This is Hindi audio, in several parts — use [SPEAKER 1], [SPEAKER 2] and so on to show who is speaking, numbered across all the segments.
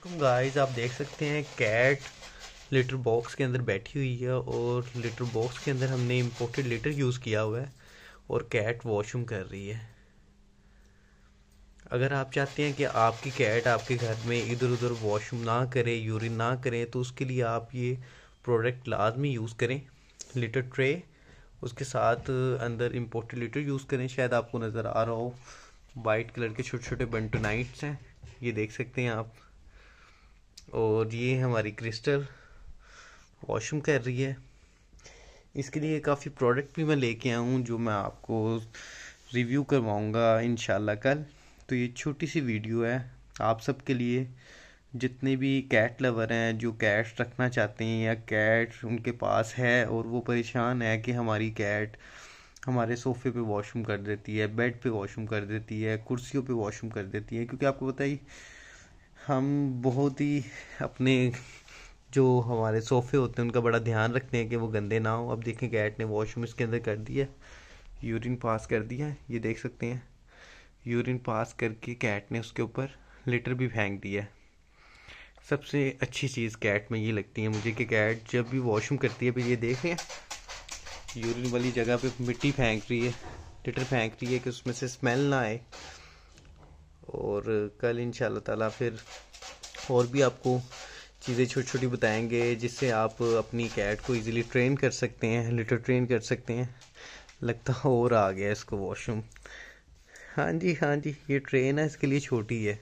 [SPEAKER 1] वालेकुम गाइस आप देख सकते हैं कैट लेटर बॉक्स के अंदर बैठी हुई है और लिटर बॉक्स के अंदर हमने इम्पोर्टेड लेटर यूज़ किया हुआ है और कैट वॉशरूम कर रही है अगर आप चाहते हैं कि आपकी कैट आपके घर में इधर उधर वॉशरूम ना करे यूरिन ना करें तो उसके लिए आप ये प्रोडक्ट लाजमी यूज़ करें लेटर ट्रे उसके साथ अंदर इम्पोर्टेड लिटर यूज़ करें शायद आपको नज़र आ रहा हो वाइट कलर के छोटे छोटे बंटोनाइट्स हैं ये देख सकते हैं आप और ये हमारी क्रिस्टल वॉशरूम कर रही है इसके लिए काफ़ी प्रोडक्ट भी मैं लेके आया हूँ जो मैं आपको रिव्यू करवाऊँगा इन कल तो ये छोटी सी वीडियो है आप सबके लिए जितने भी कैट लवर हैं जो कैट रखना चाहते हैं या कैट उनके पास है और वो परेशान है कि हमारी कैट हमारे सोफ़े पे वॉशरूम कर देती है बेड पे वॉशरूम कर देती है कुर्सियों पे वॉशरूम कर देती है क्योंकि आपको बताइए हम बहुत ही अपने जो हमारे सोफ़े होते हैं उनका बड़ा ध्यान रखते हैं कि वो गंदे ना हो अब देखें कैट ने वॉशरूम इसके अंदर कर दिया यूरिन पास कर दिया ये देख सकते हैं यूरिन पास करके कैट ने उसके ऊपर लेटर भी फेंक दिया सबसे अच्छी चीज़ कैट में ये लगती है मुझे कि कैट जब भी वॉशरूम करती है तो ये देख रहे हैं यूरिन वाली जगह पे मिट्टी फेंक रही है लिटर फेंक रही है कि उसमें से स्मेल ना आए और कल इन ताला फिर और भी आपको चीज़ें छोटी छोटी बताएंगे जिससे आप अपनी कैट को इजीली ट्रेन कर सकते हैं लिटर ट्रेन कर सकते हैं लगता और आ गया इसको वॉशरूम हाँ जी हाँ जी ये ट्रेन है इसके लिए छोटी है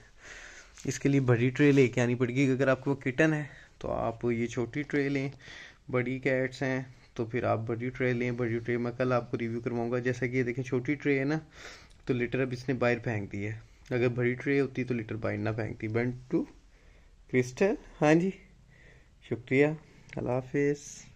[SPEAKER 1] इसके लिए बड़ी ट्रे लेके आनी पड़ेगी अगर आपको किटन है तो आप ये छोटी ट्रे लें बड़ी कैट्स हैं तो फिर आप बड़ी ट्रे लें बड़ी ट्रे मैं कल आपको रिव्यू करवाऊंगा जैसा कि ये देखें छोटी ट्रे है ना तो लिटर अब इसने बाहर फेंक दी है अगर बड़ी ट्रे होती तो लीटर बाइंड ना फेंकती बन टू क्रिस्टल हाँ जी शुक्रिया अल्लाह हाफिज़